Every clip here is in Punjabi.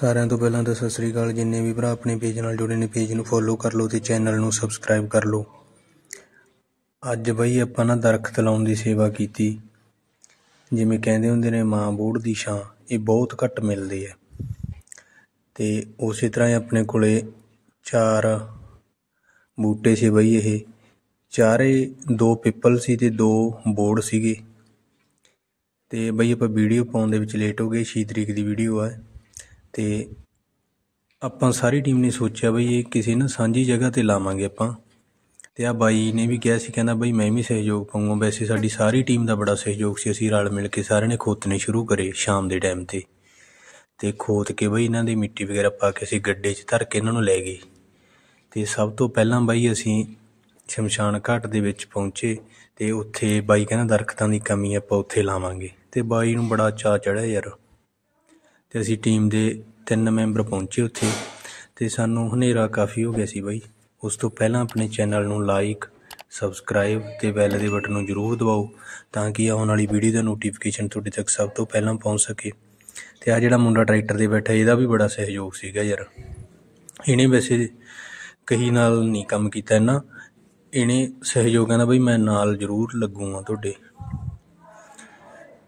ਸਾਰਿਆਂ ਤੋਂ ਪਹਿਲਾਂ ਤਾਂ ਸਤਿ ਸ੍ਰੀ ਅਕਾਲ ਜਿੰਨੇ ਵੀ ਭਰਾ ਆਪਣੇ ਪੇਜ ਨਾਲ ਜੁੜੇ ਨੇ ਪੇਜ ਨੂੰ ਫੋਲੋ ਕਰ ਲਓ ਤੇ ਚੈਨਲ ਨੂੰ ਸਬਸਕ੍ਰਾਈਬ ਕਰ ਲਓ ਅੱਜ ਬਈ ਆਪਾਂ ਨਾ ਦਰਖਤ ਲਾਉਣ ਦੀ ਸੇਵਾ ਕੀਤੀ ਜਿਵੇਂ ਕਹਿੰਦੇ ਹੁੰਦੇ ਨੇ ਮਾਂ ਬੂੜ ਦੀ ਛਾਂ ਇਹ ਬਹੁਤ ਘੱਟ ਮਿਲਦੀ ਹੈ ਤੇ ਉਸੇ ਤਰ੍ਹਾਂ ਹੀ ਆਪਣੇ ਕੋਲੇ ਚਾਰ ਬੂਟੇ ਸੀ ਬਈ ਇਹ ਚਾਰੇ ਦੋ ਪਿੱਪਲ ਸੀ ਤੇ ਦੋ ਬੋਰਡ ਸੀਗੇ ਤੇ ਬਈ ਆਪਾਂ ਵੀਡੀਓ ਪਾਉਣ ਦੇ ਵਿੱਚ ਲੇਟ ਹੋ ਗਏ 6 ਤਰੀਕ ਦੀ ਵੀਡੀਓ ਆ ਤੇ ਆਪਾਂ ਸਾਰੀ ਟੀਮ ਨੇ ਸੋਚਿਆ ਬਈ ਇਹ ਕਿਸੇ ਨਾ ਸਾਂਝੀ ਜਗ੍ਹਾ 'ਤੇ ਲਾਵਾਂਗੇ ਆਪਾਂ ਤੇ ਆ ਬਾਈ ਨੇ ਵੀ ਕਿਹਾ ਸੀ ਕਹਿੰਦਾ ਬਈ ਮੈਂ ਵੀ ਸਹਿਯੋਗ ਪਾਉਂਗਾ ਵੈਸੇ ਸਾਡੀ ਸਾਰੀ ਟੀਮ ਦਾ ਬੜਾ ਸਹਿਯੋਗ ਸੀ ਅਸੀਂ ਰਲ ਮਿਲ ਕੇ ਸਾਰਿਆਂ ਨੇ ਖੋਤਨੇ ਸ਼ੁਰੂ ਕਰੇ ਸ਼ਾਮ ਦੇ ਟਾਈਮ 'ਤੇ ਤੇ ਖੋਤ ਕੇ ਬਈ ਇਹਨਾਂ ਦੀ ਮਿੱਟੀ ਵਗੈਰਾ ਪਾ ਕੇ ਅਸੀਂ ਗੱਡੇ 'ਚ ਧਰ ਕੇ ਇਹਨਾਂ ਨੂੰ ਲੈ ਗਏ ਤੇ ਸਭ ਤੋਂ ਪਹਿਲਾਂ ਬਾਈ ਅਸੀਂ ਸ਼ਮਸ਼ਾਨ ਘਾਟ ਦੇ ਵਿੱਚ ਪਹੁੰਚੇ ਤੇ ਉੱਥੇ ਬਾਈ ਕਹਿੰਦਾ ਦਰਖਤਾਂ ਦੀ ਕਮੀ ਆਪਾਂ ਉੱਥੇ ਲਾਵਾਂਗੇ ਤੇ ਬਾਈ ਨੂੰ ਬੜਾ ਚਾਹ ਚੜਿਆ ਯਾਰ ਤੇ ਅਸੀਂ ਟੀਮ ਦੇ ਤਿੰਨ ਮੈਂਬਰ ਪਹੁੰਚੇ ਉੱਥੇ ਤੇ ਸਾਨੂੰ ਹਨੇਰਾ ਕਾਫੀ ਹੋ ਗਿਆ ਸੀ ਬਾਈ ਉਸ ਤੋਂ ਪਹਿਲਾਂ ਆਪਣੇ ਚੈਨਲ ਨੂੰ ਲਾਈਕ ਸਬਸਕ੍ਰਾਈਬ ਤੇ ਬੈਲ ਦੇ ਬਟਨ ਨੂੰ ਜ਼ਰੂਰ ਦਬਾਓ ਤਾਂ ਕਿ ਆਉਣ ਵਾਲੀ ਵੀਡੀਓ ਦਾ ਨੋਟੀਫਿਕੇਸ਼ਨ ਤੁਹਾਡੇ ਤੱਕ ਸਭ ਤੋਂ ਪਹਿਲਾਂ ਪਹੁੰਚ ਸਕੇ ਤੇ ਆ ਜਿਹੜਾ ਮੁੰਡਾ ਟਰੈਕਟਰ ਦੇ ਬੈਠਾ ਇਹਦਾ ਵੀ ਬੜਾ ਸਹਿਯੋਗ ਸੀਗਾ ਯਾਰ ਇਹਨੇ ਵੈਸੇ ਕਹੀ ਨਾਲ ਨਹੀਂ ਕੰਮ ਕੀਤਾ ਇਹਨਾ ਇਹਨੇ ਸਹਿਯੋਗ ਕਹਿੰਦਾ ਬਈ ਮੈਂ ਨਾਲ ਜ਼ਰੂਰ ਲੱਗੂਗਾ ਤੁਹਾਡੇ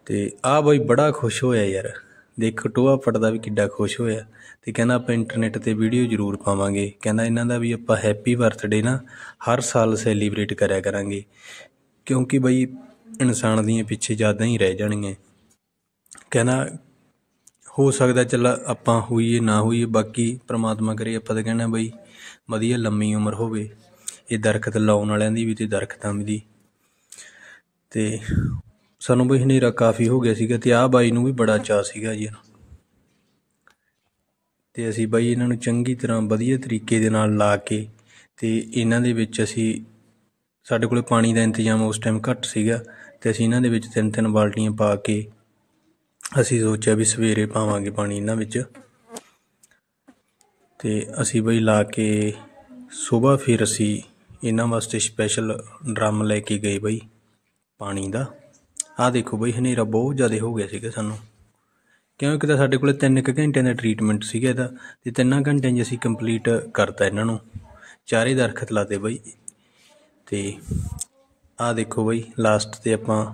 ਤੇ ਆ ਬਈ ਬੜਾ ਖੁਸ਼ ਹੋਇਆ ਯਾਰ ਦੇਖੋ ਟੋਆ ਫਟਦਾ ਵੀ ਕਿੱਡਾ ਖੁਸ਼ ਹੋਇਆ ਤੇ ਕਹਿੰਦਾ ਆਪਾਂ ਇੰਟਰਨੈਟ ਤੇ ਵੀਡੀਓ ਜ਼ਰੂਰ ਪਾਵਾਂਗੇ ਕਹਿੰਦਾ ਇਹਨਾਂ ਦਾ ਵੀ ਆਪਾਂ ਹੈਪੀ ਬਰਥਡੇ ਨਾ ਹਰ ਸਾਲ ਸੈਲੀਬ੍ਰੇਟ ਕਰਿਆ ਕਰਾਂਗੇ ਕਿਉਂਕਿ ਬਈ ਇਨਸਾਨ ਦੀਆਂ ਪਿੱਛੇ ਜ਼ਿਆਦਾ ਹੀ ਰਹਿ ਜਾਣੀਆਂ ਕਹਿੰਦਾ ਹੋ ਸਕਦਾ ਚੱਲ ਆਪਾਂ ਹੋਈਏ ਨਾ ਹੋਈਏ ਬਾਕੀ ਪ੍ਰਮਾਤਮਾ ਕਰੇ ਆਪਾਂ ਤਾਂ ਕਹਿਣਾ ਬਈ ਵਧੀਆ ਲੰਮੀ ਉਮਰ ਹੋਵੇ ਇਹ ਦਰਖਤ ਲਾਉਣ ਵਾਲਿਆਂ ਦੀ ਵੀ ਤੇ ਦਰਖਤਾਂ ਦੀ ਤੇ ਸਾਨੂੰ ਬਈ ਹਨੇਰਾ ਕਾਫੀ ਹੋ ਗਿਆ ਸੀਗਾ ਤੇ ਆ ਬਾਈ ਨੂੰ ਵੀ ਬੜਾ ਚਾਹ ਸੀਗਾ ਜੀ ਤੇ ਅਸੀਂ ਬਾਈ ਇਹਨਾਂ ਨੂੰ ਚੰਗੀ ਤਰ੍ਹਾਂ ਵਧੀਆ ਤਰੀਕੇ ਦੇ ਨਾਲ ਲਾ ਕੇ ਤੇ ਇਹਨਾਂ ਦੇ ਵਿੱਚ ਅਸੀਂ ਸਾਡੇ ਕੋਲੇ ਪਾਣੀ ਦਾ ਇੰਤਜ਼ਾਮ ਉਸ ਟਾਈਮ ਘੱਟ ਸੀਗਾ ਤੇ ਅਸੀਂ ਇਹਨਾਂ ਦੇ ਵਿੱਚ ਤਿੰਨ ਤਿੰਨ ਬਾਲਟੀਆਂ ਪਾ ਕੇ ਅਸੀਂ ਸੋਚਿਆ ਵੀ ਸਵੇਰੇ ਪਾਵਾਂਗੇ ਪਾਣੀ ਇਹਨਾਂ ਵਿੱਚ ਤੇ ਅਸੀਂ ਬਈ ਲਾ ਕੇ ਸਵੇਰ ਫਿਰ ਅਸੀਂ ਇਹਨਾਂ ਵਾਸਤੇ ਸਪੈਸ਼ਲ ਡਰਮ ਲੈ ਕੇ ਗਏ ਬਈ ਪਾਣੀ ਦਾ ਆ ਦੇਖੋ ਬਈ ਹਨੇਰਾ ਬਹੁਤ ਜ਼ਿਆਦਾ ਹੋ ਗਿਆ ਸੀਗਾ ਸਾਨੂੰ ਕਿਉਂਕਿ ਤਾਂ ਸਾਡੇ ਕੋਲੇ 3 ਘੰਟਿਆਂ ਦਾ ਟ੍ਰੀਟਮੈਂਟ ਸੀਗਾ ਇਹਦਾ ਤੇ 3 ਘੰਟਿਆਂ 'ਚ ਅਸੀਂ ਕੰਪਲੀਟ ਕਰਤਾ ਇਹਨਾਂ ਨੂੰ ਚਾਰੇ ਦਰਖਤ ਲਾਤੇ ਬਈ ਤੇ ਆਹ ਦੇਖੋ ਬਈ ਲਾਸਟ ਤੇ ਆਪਾਂ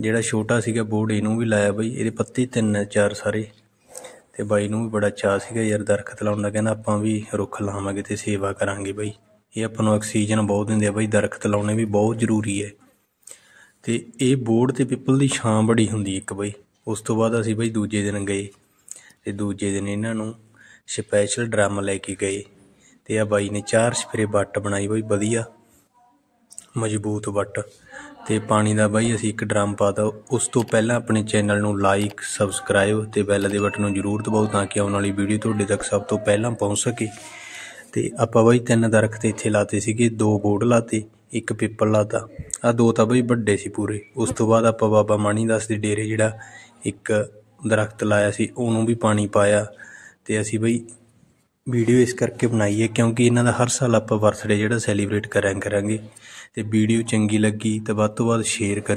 ਜਿਹੜਾ ਛੋਟਾ ਸੀਗਾ ਬੋਰਡ ਇਹਨੂੰ ਵੀ ਲਾਇਆ ਬਈ ਇਹਦੇ ਪੱਤੇ ਤਿੰਨ ਚਾਰ ਸਾਰੇ ਤੇ ਬਾਈ ਨੂੰ ਵੀ ਬੜਾ ਚਾਹ ਸੀਗਾ ਯਾਰ ਦਰਖਤ ਲਾਉਣ ਦਾ ਕਹਿੰਦਾ ਆਪਾਂ ਵੀ ਰੁੱਖ ਲਾਵਾਂਗੇ ਤੇ ਸੇਵਾ ਕਰਾਂਗੇ ਬਈ ਇਹ ਆਪਾਂ ਨੂੰ ਆਕਸੀਜਨ ਬਹੁਤ ਦਿੰਦੇ ਆ ਬਈ ਦਰਖਤ ਲਾਉਣੇ ਵੀ ਬਹੁਤ ਜ਼ਰੂਰੀ ਹੈ ਤੇ ਇਹ ਬੋਰਡ ਤੇ ਪੀਪਲ ਦੀ ਛਾਂ ਬੜੀ ਹੁੰਦੀ ਇੱਕ ਬਈ ਉਸ ਤੋਂ ਬਾਅਦ ਅਸੀਂ ਬਈ ਦੂਜੇ ਦਿਨ ਗਏ ਤੇ ਦੂਜੇ ਦਿਨ ਇਹਨਾਂ ਨੂੰ ਸਪੈਸ਼ਲ ਡਰਮ ਲੈ ਕੇ ਗਏ ਤੇ ਆ ਬਾਈ ਨੇ ਚਾਰ ਸਫਰੇ ਵੱਟ ਬਣਾਈ ਬਈ ਵਧੀਆ ਮਜ਼ਬੂਤ ਵੱਟ ਤੇ ਪਾਣੀ ਦਾ ਬਾਈ ਅਸੀਂ ਇੱਕ ਡਰਮ ਪਾਤਾ ਉਸ ਤੋਂ ਪਹਿਲਾਂ ਆਪਣੇ ਚੈਨਲ ਨੂੰ ਲਾਈਕ ਸਬਸਕ੍ਰਾਈਬ ਤੇ ਬੈਲ ਦੇ ਬਟਨ ਨੂੰ ਜ਼ਰੂਰ ਦਬਾਓ ਤਾਂ ਕਿ ਆਉਣ ਵਾਲੀ ਵੀਡੀਓ ਤੁਹਾਡੇ ਤੱਕ ਸਭ ਤੋਂ ਪਹਿਲਾਂ ਪਹੁੰਚ ਸਕੇ ਤੇ ਆਪਾਂ ਬਾਈ ਤਿੰਨ ਦਰਖਤ ਇੱਥੇ ਲਾਤੇ ਸੀਗੇ ਦੋ ਬੋਰਡ ਲਾਤੇ ਇੱਕ ਪਿੱਪਲ ਲਾਤਾ ਆ ਦੋ ਤਾਂ ਬਈ ਵੱਡੇ ਸੀ ਪੂਰੇ ਉਸ ਤੋਂ ਬਾਅਦ ਆਪਾਂ ਬਾਬਾ ਮਾਨੀ ਦਾਸ ਦੇ ਡੇਰੇ ਜਿਹੜਾ ਇੱਕ ਦਰਖਤ ਲਾਇਆ ਸੀ ਉਹਨੂੰ ਵੀ ਪਾਣੀ ਪਾਇਆ ਤੇ ਅਸੀਂ ਬਈ ਵੀਡੀਓ ਇਸ ਕਰਕੇ ਬਣਾਈ ਹੈ ਕਿਉਂਕਿ ਇਹਨਾਂ ਦਾ ਹਰ ਸਾਲ ਆਪਾਂ ਬਰਥਡੇ ਜਿਹੜਾ ਸੈਲੀਬ੍ਰੇਟ ਕਰਾਂ ਕਰਾਂਗੇ ਤੇ ਵੀਡੀਓ ਚੰਗੀ ਲੱਗੀ ਤਾਂ ਵੱਧ ਤੋਂ ਵੱਧ ਸ਼ੇਅਰ ਕਰੋ